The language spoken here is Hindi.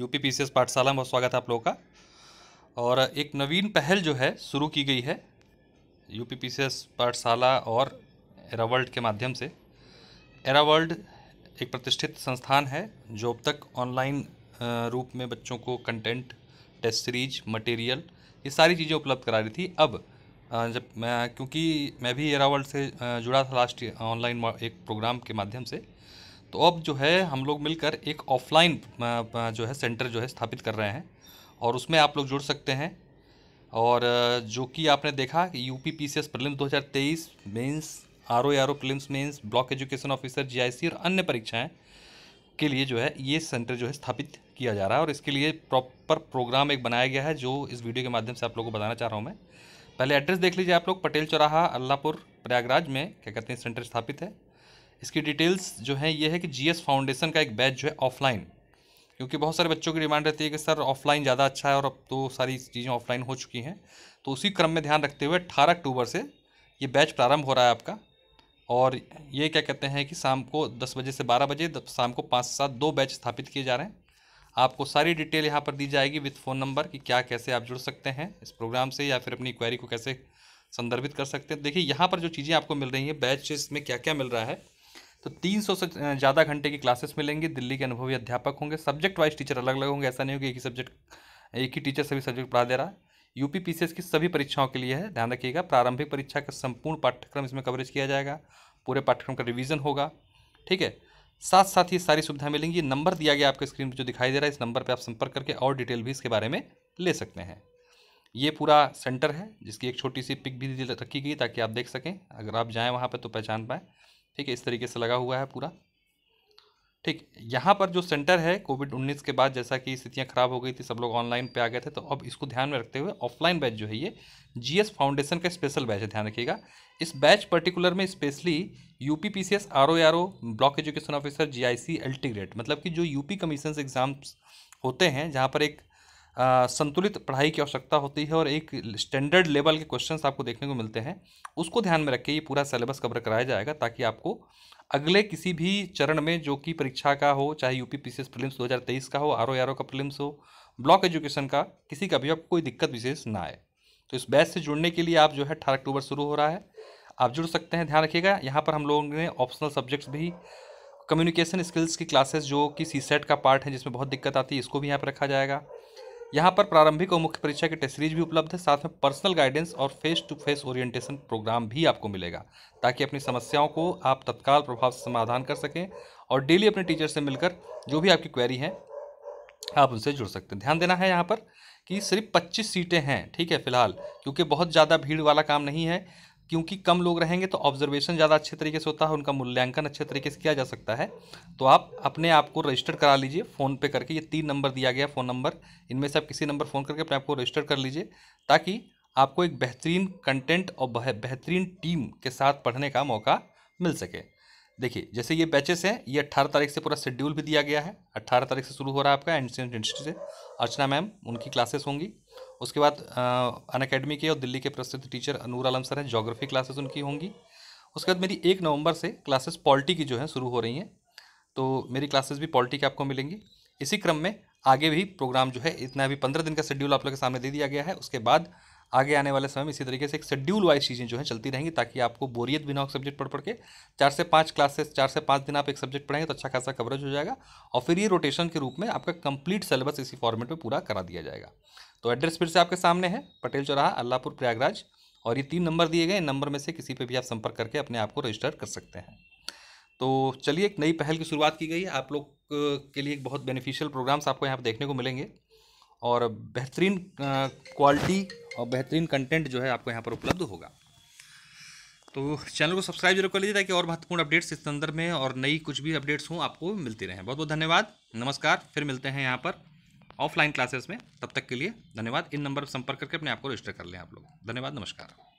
यूपी पी पाठशाला में बहुत स्वागत है आप लोगों का और एक नवीन पहल जो है शुरू की गई है यूपी पी पाठशाला और एरावर्ल्ड के माध्यम से एरावर्ल्ड एक प्रतिष्ठित संस्थान है जो अब तक ऑनलाइन रूप में बच्चों को कंटेंट टेस्ट सीरीज मटेरियल ये सारी चीज़ें उपलब्ध करा रही थी अब जब मैं क्योंकि मैं भी एरावर्ल्ड से जुड़ा था लास्ट ऑनलाइन एक प्रोग्राम के माध्यम से तो अब जो है हम लोग मिलकर एक ऑफलाइन जो है सेंटर जो है स्थापित कर रहे हैं और उसमें आप लोग जुड़ सकते हैं और जो कि आपने देखा कि U P P C S prelims दो हज़ार तेईस mains R O R O film mains block education officer G I C और अन्य परीक्षाएँ के लिए जो है ये सेंटर जो है स्थापित किया जा रहा है और इसके लिए प्रॉपर प्रोग्राम एक बनाया गया है जो इस वीडियो के माध्यम से आप लोगों को बताना चाह रहा हूँ मैं पहले एड्रेस देख लीजिए आप लोग पटेल चौराहा अल्लाहपुर प्रयागराज में क्या कहते हैं सेंटर स्थापित है इसकी डिटेल्स जो है ये है कि जीएस फाउंडेशन का एक बैच जो है ऑफलाइन क्योंकि बहुत सारे बच्चों की डिमांड रहती है कि सर ऑफलाइन ज़्यादा अच्छा है और अब तो सारी चीज़ें ऑफलाइन हो चुकी हैं तो उसी क्रम में ध्यान रखते हुए अट्ठारह अक्टूबर से ये बैच प्रारंभ हो रहा है आपका और ये क्या कहते हैं कि शाम को दस बजे से बारह बजे शाम को पाँच से सात दो बैच स्थापित किए जा रहे हैं आपको सारी डिटेल यहाँ पर दी जाएगी विथ फ़ोन नंबर कि क्या कैसे आप जुड़ सकते हैं इस प्रोग्राम से या फिर अपनी क्वेरी को कैसे संदर्भित कर सकते हैं तो देखिए यहाँ पर जो चीज़ें आपको मिल रही हैं बैच में क्या क्या मिल रहा है तो 300 से ज़्यादा घंटे की क्लासेस मिलेंगी दिल्ली के अनुभवी अध्यापक होंगे सब्जेक्ट वाइज टीचर अलग अलग होंगे ऐसा नहीं होगा एक ही सब्जेक्ट एक ही टीचर सभी सब्जेक्ट पढ़ा दे रहा है यूपी पीसीएस की सभी परीक्षाओं के लिए है ध्यान रखिएगा प्रारंभिक परीक्षा का संपूर्ण पाठ्यक्रम इसमें कवरेज किया जाएगा पूरे पाठ्यक्रम का रिवीजन होगा ठीक है साथ साथ ये सारी सुविधाएं मिलेंगी ये नंबर दिया गया आपके स्क्रीन पर जो दिखाई दे रहा है इस नंबर पर आप संपर्क करके और डिटेल भी इसके बारे में ले सकते हैं ये पूरा सेंटर है जिसकी एक छोटी सी पिक भी रखी गई ताकि आप देख सकें अगर आप जाएँ वहाँ पर तो पहचान पाएँ ठीक है इस तरीके से लगा हुआ है पूरा ठीक यहाँ पर जो सेंटर है कोविड उन्नीस के बाद जैसा कि स्थितियाँ खराब हो गई थी सब लोग ऑनलाइन पे आ गए थे तो अब इसको ध्यान में रखते हुए ऑफलाइन बैच जो है ये जीएस फाउंडेशन का स्पेशल बैच है ध्यान रखिएगा इस बैच पर्टिकुलर में specially UP P C block education officer G I मतलब कि जो यूपी कमीशन एग्ज़ाम्स होते हैं जहाँ पर एक संतुलित पढ़ाई की आवश्यकता होती है और एक स्टैंडर्ड लेवल के क्वेश्चन आपको देखने को मिलते हैं उसको ध्यान में रखिए ये पूरा सिलेबस कवर कराया जाएगा ताकि आपको अगले किसी भी चरण में जो कि परीक्षा का हो चाहे यू पी पी 2023 का हो आर ओ का प्रिलिम्स हो ब्लॉक एजुकेशन का किसी का भी आपको कोई दिक्कत विशेष ना आए तो इस बैच से जुड़ने के लिए आप जो है अठारह अक्टूबर शुरू हो रहा है आप जुड़ सकते हैं ध्यान रखिएगा यहाँ पर हम लोगों ने ऑप्शनल सब्जेक्ट्स भी कम्युनिकेशन स्किल्स की क्लासेस जो कि सी सेट का पार्ट है जिसमें बहुत दिक्कत आती है इसको भी यहाँ पर रखा जाएगा यहाँ पर प्रारंभिक और मुख्य परीक्षा की टेस्ट सीरीज भी उपलब्ध है साथ में पर्सनल गाइडेंस और face to face orientation programme भी आपको मिलेगा ताकि अपनी समस्याओं को आप तत्काल प्रभाव से समाधान कर सकें और डेली अपने टीचर से मिलकर जो भी आपकी क्वेरी है आप उनसे जुड़ सकते हैं ध्यान देना है यहाँ पर कि सिर्फ 25 सीटें हैं ठीक है फिलहाल क्योंकि बहुत ज़्यादा भीड़ वाला काम नहीं है क्योंकि कम लोग रहेंगे तो ऑब्जर्वेशन ज़्यादा अच्छे तरीके से होता है उनका मूल्यांकन अच्छे तरीके से किया जा सकता है तो आप अपने आप को रजिस्टर करा लीजिए फ़ोन पे करके ये तीन नंबर दिया गया फ़ोन नंबर इनमें से आप किसी नंबर फ़ोन करके अपने आप को रजिस्टर कर लीजिए ताकि आपको एक बेहतरीन कंटेंट और बेहतरीन टीम के साथ पढ़ने का मौका मिल सके देखिए जैसे ये बैचेस हैं ये अट्ठारह तारीख से पूरा शेड्यूल भी दिया गया है अट्ठारह तारीख से शुरू हो रहा है आपका एंशियंट से अर्चना मैम उनकी क्लासेस होंगी उसके बाद अन अकेडमी के और दिल्ली के प्रसिद्ध टीचर अनूर आलम सर हैं जोग्राफी क्लासेस उनकी होंगी उसके बाद मेरी एक नवंबर से क्लासेस पॉलिटी की जो है शुरू हो रही हैं तो मेरी क्लासेस भी पॉलिटी की आपको मिलेंगी इसी क्रम में आगे भी प्रोग्राम जो है इतना अभी पंद्रह दिन का शेड्यूल आप लोग के सामने दे दिया गया है उसके बाद आगे आने वाले समय में इसी तरीके से एक शेड्यूल वाइज चीज़ें जो है चलती रहेंगी ताकि आपको बोरियत भी ना हो सब्जेक्ट पढ़ पढ़ के चार से पाँच क्लासेस चार से पाँच दिन आप एक सब्जेक्ट पढ़ेंगे तो अच्छा खासा कवरेज हो जाएगा और फिर ये रोटेशन के रूप में आपका कंप्लीट सिलेबस इसी फॉर्मेट में पूरा करा दिया जाएगा तो एड्रेस फिर से आपके सामने है पटेल चौराहा अल्लाहपुर प्रयागराज और ये तीन नंबर दिए गए इन नंबर में से किसी पे भी आप संपर्क करके अपने आप को रजिस्टर कर सकते हैं तो चलिए एक नई पहल की शुरुआत की गई है आप लोग के लिए एक बहुत बेनिफिशियल प्रोग्राम्स आपको यहाँ पर देखने को मिलेंगे और बेहतरीन क्वालिटी और बेहतरीन कंटेंट जो है आपको यहाँ पर उपलब्ध होगा तो चैनल को सब्सक्राइब जरूर कर लीजिए ताकि और महत्वपूर्ण अपडेट्स इस संदर्भ में और नई कुछ भी अपडेट्स हों आपको मिलती रहें बहुत बहुत धन्यवाद नमस्कार फिर मिलते हैं यहाँ पर ऑफलाइन क्लासेस में तब तक के लिए धन्यवाद इन नंबर पर संपर्क करके अपने आप को रजिस्टर कर लें आप लोग धन्यवाद नमस्कार